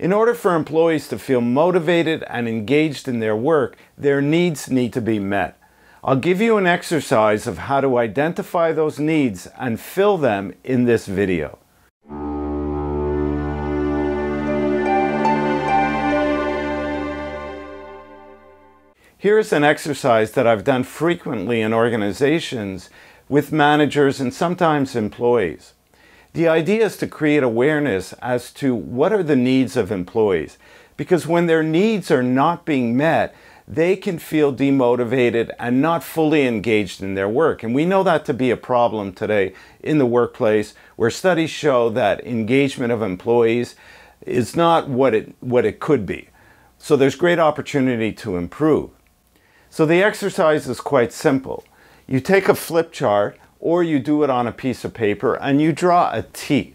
In order for employees to feel motivated and engaged in their work, their needs need to be met. I'll give you an exercise of how to identify those needs and fill them in this video. Here's an exercise that I've done frequently in organizations with managers and sometimes employees. The idea is to create awareness as to what are the needs of employees. Because when their needs are not being met, they can feel demotivated and not fully engaged in their work. And we know that to be a problem today in the workplace, where studies show that engagement of employees is not what it, what it could be. So there's great opportunity to improve. So the exercise is quite simple. You take a flip chart or you do it on a piece of paper and you draw a T.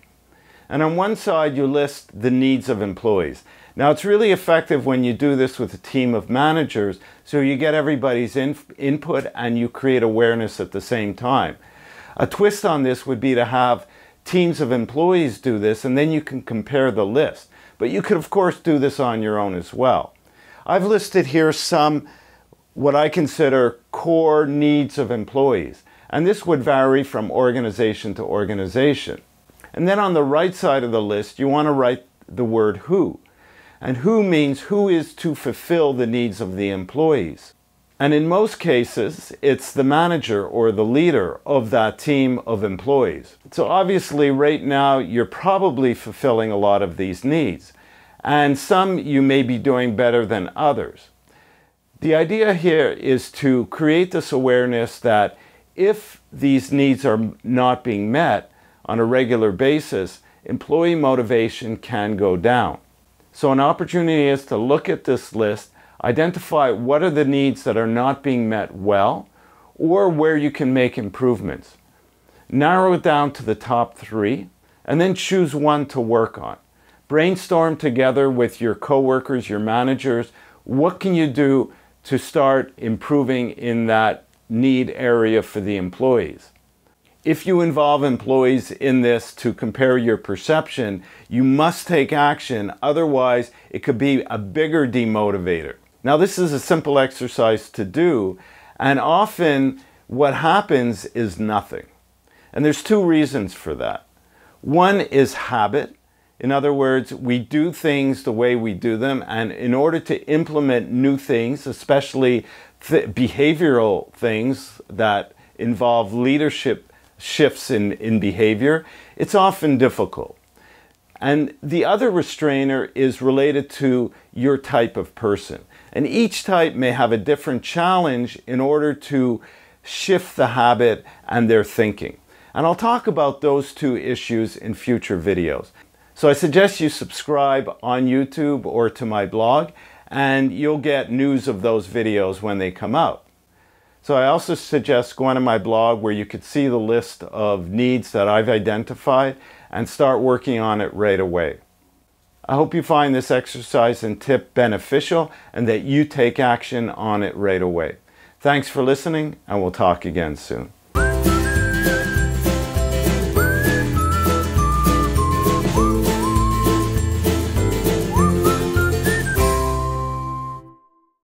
And on one side, you list the needs of employees. Now, it's really effective when you do this with a team of managers, so you get everybody's in input and you create awareness at the same time. A twist on this would be to have teams of employees do this, and then you can compare the list. But you could, of course, do this on your own as well. I've listed here some what I consider core needs of employees and this would vary from organization to organization. And then on the right side of the list, you want to write the word who. And who means who is to fulfill the needs of the employees. And in most cases, it's the manager or the leader of that team of employees. So obviously, right now, you're probably fulfilling a lot of these needs. And some you may be doing better than others. The idea here is to create this awareness that if these needs are not being met on a regular basis, employee motivation can go down. So an opportunity is to look at this list, identify what are the needs that are not being met well, or where you can make improvements. Narrow it down to the top three, and then choose one to work on. Brainstorm together with your coworkers, your managers, what can you do to start improving in that need area for the employees. If you involve employees in this to compare your perception, you must take action. Otherwise, it could be a bigger demotivator. Now, this is a simple exercise to do, and often what happens is nothing. And there's two reasons for that. One is habit, in other words, we do things the way we do them, and in order to implement new things, especially th behavioral things that involve leadership shifts in, in behavior, it's often difficult. And the other restrainer is related to your type of person. And each type may have a different challenge in order to shift the habit and their thinking. And I'll talk about those two issues in future videos. So I suggest you subscribe on YouTube or to my blog and you'll get news of those videos when they come out. So I also suggest going to my blog where you could see the list of needs that I've identified and start working on it right away. I hope you find this exercise and tip beneficial and that you take action on it right away. Thanks for listening and we'll talk again soon.